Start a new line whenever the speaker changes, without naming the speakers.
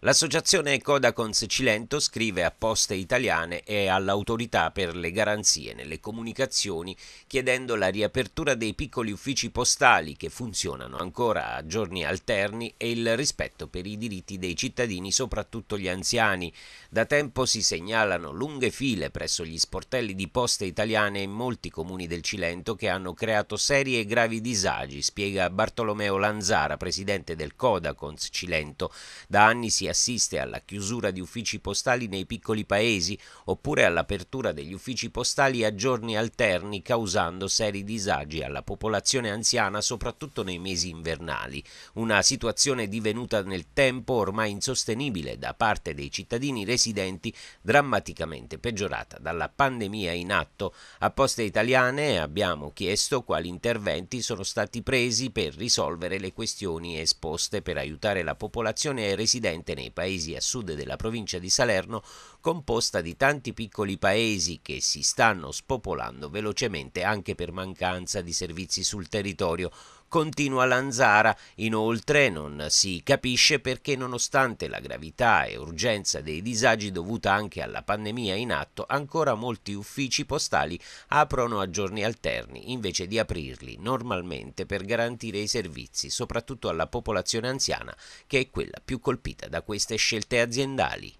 L'associazione Codacons Cilento scrive a Poste Italiane e all'Autorità per le garanzie nelle comunicazioni chiedendo la riapertura dei piccoli uffici postali che funzionano ancora a giorni alterni e il rispetto per i diritti dei cittadini, soprattutto gli anziani. Da tempo si segnalano lunghe file presso gli sportelli di Poste Italiane in molti comuni del Cilento che hanno creato seri e gravi disagi, spiega Bartolomeo Lanzara, presidente del Codacons Cilento. Da anni si assiste alla chiusura di uffici postali nei piccoli paesi oppure all'apertura degli uffici postali a giorni alterni causando seri disagi alla popolazione anziana soprattutto nei mesi invernali, una situazione divenuta nel tempo ormai insostenibile da parte dei cittadini residenti drammaticamente peggiorata dalla pandemia in atto. A Poste Italiane abbiamo chiesto quali interventi sono stati presi per risolvere le questioni esposte per aiutare la popolazione residente nei paesi a sud della provincia di Salerno, composta di tanti piccoli paesi che si stanno spopolando velocemente anche per mancanza di servizi sul territorio, continua Lanzara. Inoltre non si capisce perché nonostante la gravità e urgenza dei disagi dovuta anche alla pandemia in atto, ancora molti uffici postali aprono a giorni alterni invece di aprirli normalmente per garantire i servizi, soprattutto alla popolazione anziana che è quella più colpita da queste scelte aziendali.